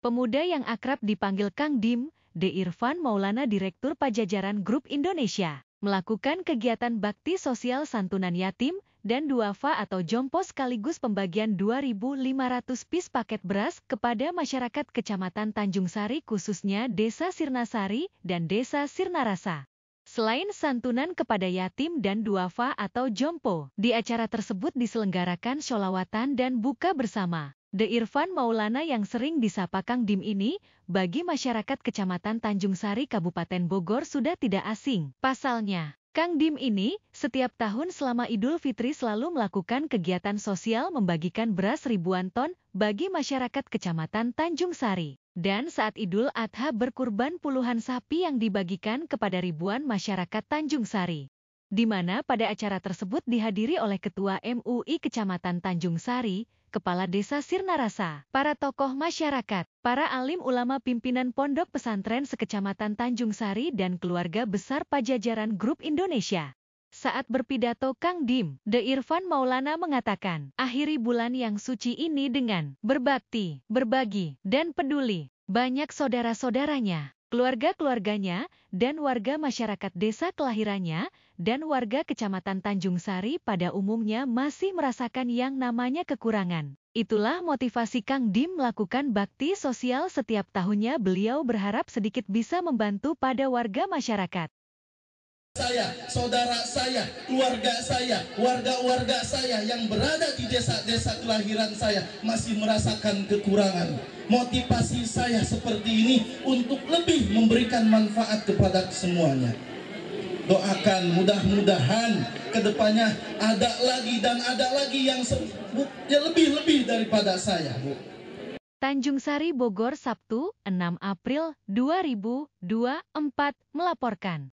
Pemuda yang akrab dipanggil Kang Dim, De Irfan Maulana Direktur Pajajaran Grup Indonesia, melakukan kegiatan bakti sosial santunan yatim dan duafa atau jompo sekaligus pembagian 2.500 pis paket beras kepada masyarakat Kecamatan Tanjung Sari khususnya Desa Sirnasari dan Desa Sirnarasa. Selain santunan kepada yatim dan duafa atau jompo, di acara tersebut diselenggarakan sholawatan dan buka bersama. De Irfan Maulana yang sering disapa Kang Dim ini, bagi masyarakat Kecamatan Tanjung Sari Kabupaten Bogor sudah tidak asing. Pasalnya, Kang Dim ini, setiap tahun selama Idul Fitri selalu melakukan kegiatan sosial membagikan beras ribuan ton bagi masyarakat Kecamatan Tanjung Sari. Dan saat Idul Adha berkurban puluhan sapi yang dibagikan kepada ribuan masyarakat Tanjung Sari di mana pada acara tersebut dihadiri oleh Ketua MUI Kecamatan Tanjung Sari, Kepala Desa Sirnarasa, para tokoh masyarakat, para alim ulama pimpinan pondok pesantren sekecamatan Tanjung Sari dan keluarga besar pajajaran Grup Indonesia. Saat berpidato Kang Dim, De Irfan Maulana mengatakan, akhiri bulan yang suci ini dengan berbakti, berbagi, dan peduli. Banyak saudara-saudaranya keluarga-keluarganya, dan warga masyarakat desa kelahirannya, dan warga kecamatan Tanjung Sari pada umumnya masih merasakan yang namanya kekurangan. Itulah motivasi Kang Dim melakukan bakti sosial setiap tahunnya beliau berharap sedikit bisa membantu pada warga masyarakat saya, saudara saya, keluarga saya, warga-warga saya yang berada di desa-desa kelahiran saya masih merasakan kekurangan. Motivasi saya seperti ini untuk lebih memberikan manfaat kepada semuanya. Doakan mudah-mudahan kedepannya ada lagi dan ada lagi yang lebih-lebih daripada saya. Bu. Tanjung Sari Bogor Sabtu 6 April 2024 melaporkan.